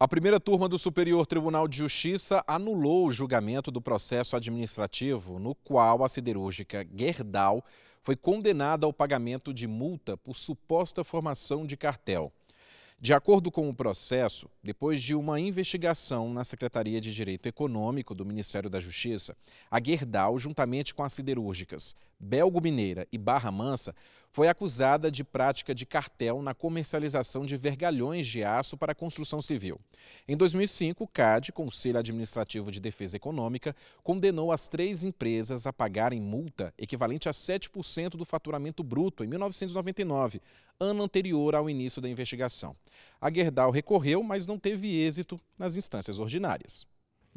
A primeira turma do Superior Tribunal de Justiça anulou o julgamento do processo administrativo no qual a siderúrgica Gerdau foi condenada ao pagamento de multa por suposta formação de cartel. De acordo com o processo, depois de uma investigação na Secretaria de Direito Econômico do Ministério da Justiça, a Gerdau, juntamente com as siderúrgicas Belgo Mineira e Barra Mansa, foi acusada de prática de cartel na comercialização de vergalhões de aço para a construção civil. Em 2005, o CAD, Conselho Administrativo de Defesa Econômica, condenou as três empresas a pagarem multa equivalente a 7% do faturamento bruto em 1999, ano anterior ao início da investigação. A Gerdau recorreu, mas não teve êxito nas instâncias ordinárias.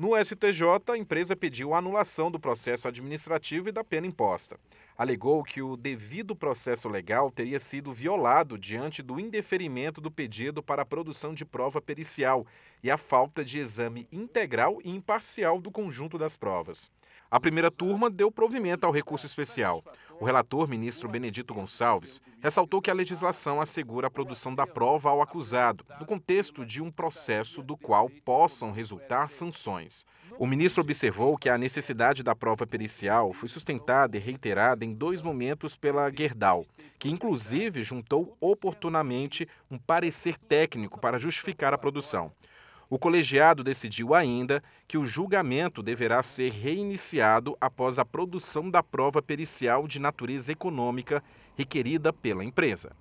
No STJ, a empresa pediu a anulação do processo administrativo e da pena imposta. Alegou que o devido processo legal teria sido violado diante do indeferimento do pedido para a produção de prova pericial e a falta de exame integral e imparcial do conjunto das provas. A primeira turma deu provimento ao recurso especial. O relator, ministro Benedito Gonçalves, ressaltou que a legislação assegura a produção da prova ao acusado, no contexto de um processo do qual possam resultar sanções informações. O ministro observou que a necessidade da prova pericial foi sustentada e reiterada em dois momentos pela Gerdau, que inclusive juntou oportunamente um parecer técnico para justificar a produção. O colegiado decidiu ainda que o julgamento deverá ser reiniciado após a produção da prova pericial de natureza econômica requerida pela empresa.